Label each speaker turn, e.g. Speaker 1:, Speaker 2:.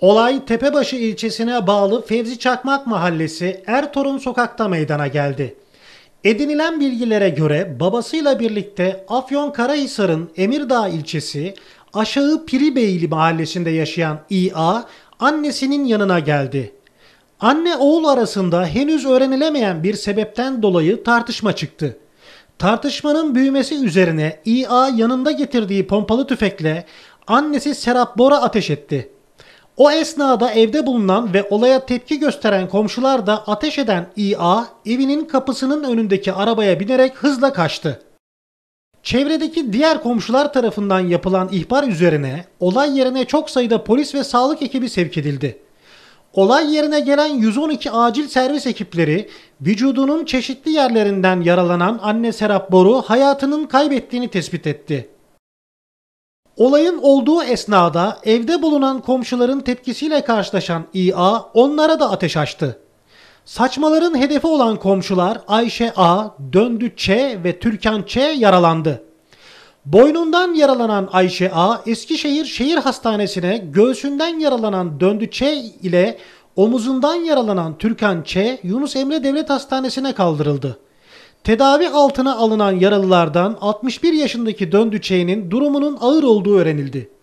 Speaker 1: Olay Tepebaşı ilçesine bağlı Fevzi Çakmak Mahallesi Ertorun sokakta meydana geldi. Edinilen bilgilere göre babasıyla birlikte Afyon Karahisar'ın Emirdağ ilçesi Aşağı Piribeyli mahallesinde yaşayan İA annesinin yanına geldi. Anne oğul arasında henüz öğrenilemeyen bir sebepten dolayı tartışma çıktı. Tartışmanın büyümesi üzerine İA yanında getirdiği pompalı tüfekle annesi Serap Bora ateş etti. O esnada evde bulunan ve olaya tepki gösteren komşular da ateş eden İA evinin kapısının önündeki arabaya binerek hızla kaçtı. Çevredeki diğer komşular tarafından yapılan ihbar üzerine olay yerine çok sayıda polis ve sağlık ekibi sevk edildi. Olay yerine gelen 112 acil servis ekipleri vücudunun çeşitli yerlerinden yaralanan anne Serap Boru hayatının kaybettiğini tespit etti. Olayın olduğu esnada evde bulunan komşuların tepkisiyle karşılaşan İA onlara da ateş açtı. Saçmaların hedefi olan komşular Ayşe A, Döndü Ç ve Türkan Ç yaralandı. Boynundan yaralanan Ayşe A, Eskişehir Şehir Hastanesi'ne göğsünden yaralanan Döndü Ç ile omuzundan yaralanan Türkan Ç, Yunus Emre Devlet Hastanesi'ne kaldırıldı. Tedavi altına alınan yaralılardan 61 yaşındaki Döndüçeğinin durumunun ağır olduğu öğrenildi.